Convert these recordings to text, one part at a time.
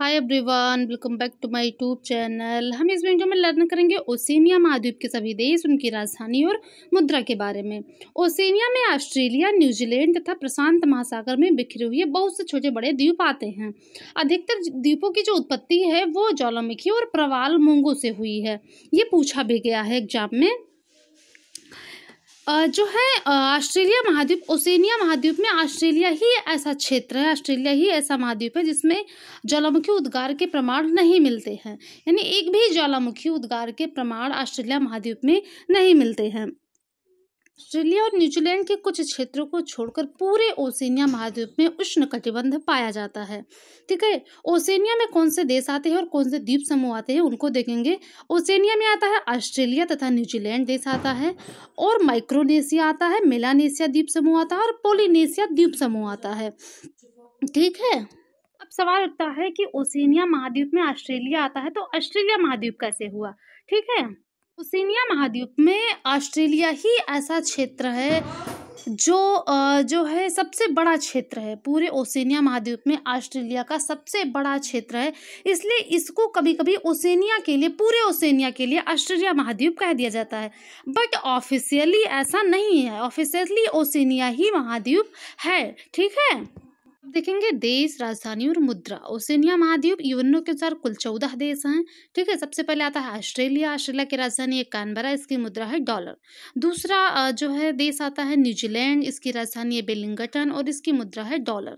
hi everyone welcome back to my YouTube channel हम इस video में लर्न करेंगे ओसेनिया महाद्वीप के सभी देश उनकी राजधानी और मुद्रा के बारे में ओसेनिया में ऑस्ट्रेलिया न्यूजीलैंड तथा प्रशांत महासागर में बिखरे हुए बहुत से छोटे बड़े द्वीप आते हैं अधिकतर द्वीपों की जो उत्पत्ति है वो ज्वालामुखी और प्रवाल मूंगों से हुई है ये पूछा भी गया है एग्जाम में जो है ऑस्ट्रेलिया महाद्वीप ओसेनिया महाद्वीप में ऑस्ट्रेलिया ही ऐसा क्षेत्र है ऑस्ट्रेलिया ही ऐसा महाद्वीप है जिसमें ज्वालामुखी उद्गार के प्रमाण नहीं मिलते हैं यानी एक भी ज्वालामुखी उद्गार के प्रमाण ऑस्ट्रेलिया महाद्वीप में नहीं मिलते हैं ऑस्ट्रेलिया और न्यूजीलैंड के कुछ क्षेत्रों को छोड़कर पूरे ओसेनिया महाद्वीप में उष्ण कटिबंध पाया जाता है ठीक है ओसेनिया में कौन से देश आते हैं और कौन से द्वीप समूह आते हैं उनको देखेंगे ओसेनिया में आता है ऑस्ट्रेलिया तथा न्यूजीलैंड देश आता है और माइक्रोनेशिया आता है मेलानेशिया द्वीप समूह आता है और पोलिनेशिया द्वीप समूह आता है ठीक है अब सवाल उठता है कि ओसेनिया महाद्वीप में ऑस्ट्रेलिया आता है तो ऑस्ट्रेलिया महाद्वीप कैसे हुआ ठीक है ओसिनिया महाद्वीप में ऑस्ट्रेलिया ही ऐसा क्षेत्र है जो जो है सबसे बड़ा क्षेत्र है पूरे ओसेनिया महाद्वीप में ऑस्ट्रेलिया का सबसे बड़ा क्षेत्र है इसलिए इसको कभी कभी ओसेनिया के लिए पूरे ओसेनिया के लिए ऑस्ट्रेलिया महाद्वीप कह दिया जाता है बट ऑफिशियली ऐसा नहीं है ऑफिशियली ओसेनिया ही महाद्वीप है ठीक है देखेंगे देश राजधानी और मुद्रा ओसेनिया महाद्वीप यूनो के अनुसार कुल चौदह देश हैं ठीक है सबसे पहले आता है ऑस्ट्रेलिया ऑस्ट्रेलिया की राजधानी है कैनबरा इसकी मुद्रा है डॉलर दूसरा जो है देश आता है न्यूजीलैंड इसकी राजधानी है बेलिंगटन और इसकी मुद्रा है डॉलर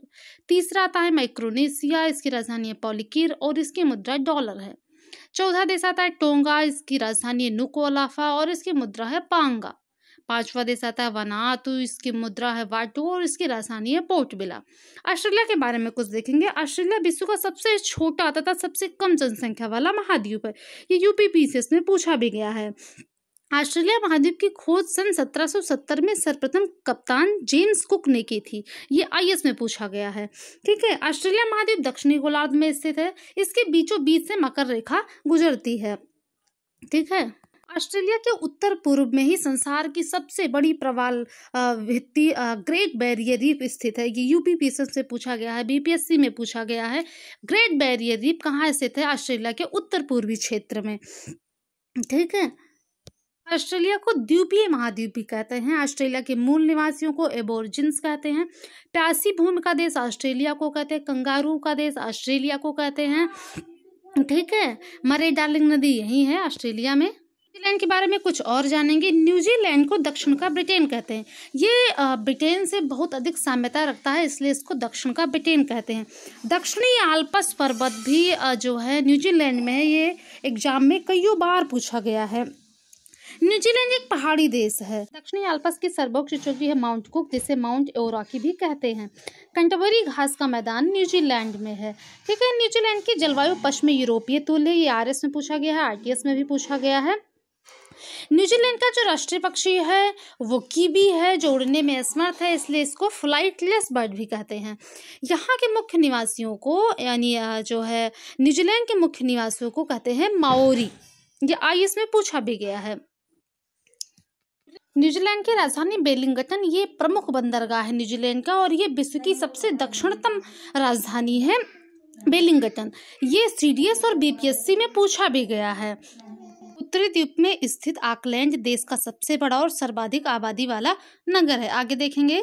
तीसरा आता है माइक्रोनेशिया इसकी राजधानी है पॉलिकीर और इसकी मुद्रा डॉलर है चौथा देश आता है टोंगा इसकी राजधानी है नुकोलाफा और इसकी मुद्रा है पांगा पांचवा देश आता है वनातु तो इसकी मुद्रा है वाटू और इसकी राजधानी है पोर्ट बिला ऑस्ट्रेलिया के बारे में कुछ देखेंगे ऑस्ट्रेलिया विश्व का सबसे छोटा तथा सबसे कम जनसंख्या वाला महाद्वीप है ये यूपी पीसीएस में पूछा भी गया है ऑस्ट्रेलिया महाद्वीप की खोज सन 1770 में सर्वप्रथम कप्तान जेम्स कुक ने की थी ये आईएस में पूछा गया है ठीक है ऑस्ट्रेलिया महाद्वीप दक्षिणी गोलार्ध में स्थित है इसके बीचों बीच से मकर रेखा गुजरती है ठीक है ऑस्ट्रेलिया के उत्तर पूर्व में ही संसार की सबसे बड़ी प्रवाल भित्ती ग्रेट बैरियर रीप स्थित है ये पी से पूछा गया है बीपीएससी में पूछा गया है ग्रेट बैरियर रीप कहाँ स्थित है ऑस्ट्रेलिया के उत्तर पूर्वी क्षेत्र में ठीक है ऑस्ट्रेलिया को द्वीपीय महाद्वीप भी कहते हैं ऑस्ट्रेलिया के मूल निवासियों को एबोरजिन्स कहते हैं प्यासी भूमि का देश ऑस्ट्रेलिया को कहते हैं कंगारू का देश ऑस्ट्रेलिया को कहते हैं ठीक है मरे डार्लिंग नदी यही है ऑस्ट्रेलिया में न्यूजीलैंड के बारे में कुछ और जानेंगे न्यूजीलैंड को दक्षिण का ब्रिटेन कहते हैं ये ब्रिटेन से बहुत अधिक साम्यता रखता है इसलिए इसको दक्षिण का ब्रिटेन कहते हैं दक्षिणी आल्पस पर्वत भी जो है न्यूजीलैंड में ये एग्जाम में कईयों बार पूछा गया है न्यूजीलैंड एक पहाड़ी देश है दक्षिणी आल्पस की सर्वोच्च चोटी है माउंट कुक जिसे माउंट एवराकी भी कहते हैं कंटबरी घास का मैदान न्यूजीलैंड में है ठीक है न्यूजीलैंड की जलवायु पश्चिमी यूरोपीय तुल्य ये आर में पूछा गया है आर में भी पूछा गया है न्यूजीलैंड का जो राष्ट्रीय पक्षी है वो कीवी है जो उड़ने में असमर्थ है इसलिए इसको फ्लाइटलेस बर्ड भी कहते हैं यहाँ के मुख्य निवासियों को यानी जो है न्यूजीलैंड के मुख्य निवासियों को कहते हैं माओरी ये आई इसमें पूछा भी गया है न्यूजीलैंड की राजधानी बेलिंगटन ये प्रमुख बंदरगाह है न्यूजीलैंड का और ये विश्व की सबसे दक्षिणतम राजधानी है बेलिंगटन ये सी और बीपीएससी में पूछा भी गया है उत्तरी द्वीप में स्थित आकलैंड देश का सबसे बड़ा और सर्वाधिक आबादी वाला नगर है आगे देखेंगे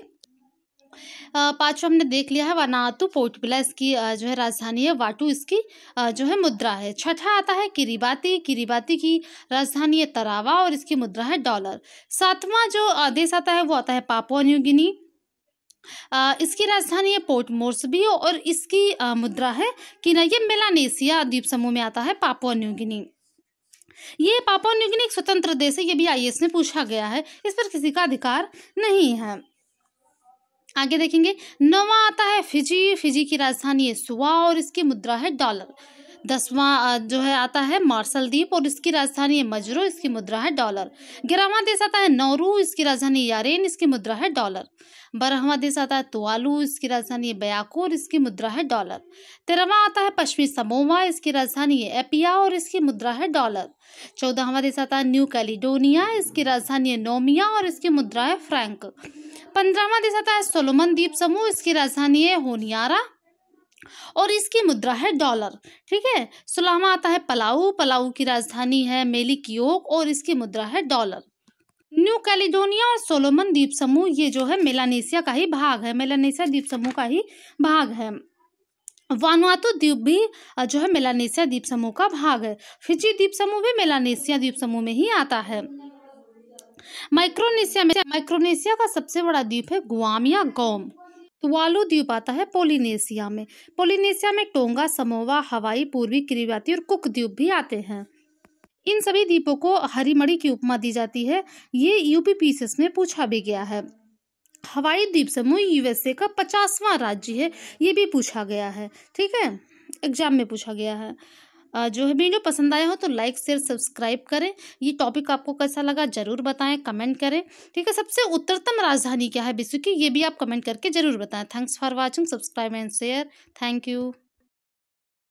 पांचवा हमने देख लिया है वनातु पोर्टबिला इसकी जो है राजधानी है वाटू इसकी जो है मुद्रा है छठा आता है किरीबाती किरीबाती की राजधानी है तरावा और इसकी मुद्रा है डॉलर सातवां जो देश आता है वो आता है पापुआ न्यू गिनी इसकी राजधानी है पोर्ट मोर्सबी और इसकी मुद्रा है कि ना ये मेलानेसिया द्वीप समूह में आता है पापुआ न्यू गिनी ये पापा न्यूगिनी एक स्वतंत्र देश है ये भी आई में पूछा गया है इस पर किसी का अधिकार नहीं है आगे देखेंगे नवा आता है फिजी फिजी की राजधानी है सुवा और इसकी मुद्रा है डॉलर दसवां जो है आता है मार्शल द्वीप और इसकी राजधानी है मजरो इसकी मुद्रा है डॉलर ग्यारहवा देश आता है नौरू इसकी राजधानी यारेन इसकी मुद्रा है डॉलर बारहवा देश आता है तुआलू इसकी राजधानी है बयाको और इसकी मुद्रा है डॉलर तेरहवा आता है पश्चिमी समोवा इसकी राजधानी है एपिया और इसकी मुद्रा है डॉलर चौदहवा देश आता है न्यू कैलिडोनिया इसकी राजधानी है नोमिया और इसकी मुद्रा है फ्रैंक पंद्रहवा देश आता है सोलोमन द्वीप समूह इसकी राजधानी है होनियारा और इसकी मुद्रा है डॉलर ठीक है सुलामा आता है पलाऊ पलाऊ की राजधानी है मेलिकियोक और इसकी मुद्रा है डॉलर न्यू कैलिडोनिया और सोलोमन द्वीप समूह ये जो है मेलानेशिया का ही भाग है मेलानेशिया द्वीप समूह का ही भाग है वानुआतु द्वीप भी जो है मेलानेशिया द्वीप समूह का भाग है फिजी द्वीप समूह भी मेलानेशिया द्वीप समूह में ही आता है माइक्रोनेशिया में माइक्रोनेशिया का सबसे बड़ा द्वीप है गुआम या गोम तुवालू तो द्वीप आता है पोलिनेशिया में पोलिनेशिया में टोंगा समोवा हवाई पूर्वी किरीबाती और कुक द्वीप भी आते हैं इन सभी द्वीपों को मड़ी की उपमा दी जाती है ये यूपी पीसेस में पूछा भी गया है हवाई द्वीप समूह यूएसए का पचासवां राज्य है ये भी पूछा गया है ठीक है एग्जाम में पूछा गया है जो है वीडियो पसंद आया हो तो लाइक शेयर सब्सक्राइब करें ये टॉपिक आपको कैसा लगा जरूर बताएं कमेंट करें ठीक है सबसे उत्तरतम राजधानी क्या है विश्व की ये भी आप कमेंट करके जरूर बताएं thanks for watching subscribe and share thank you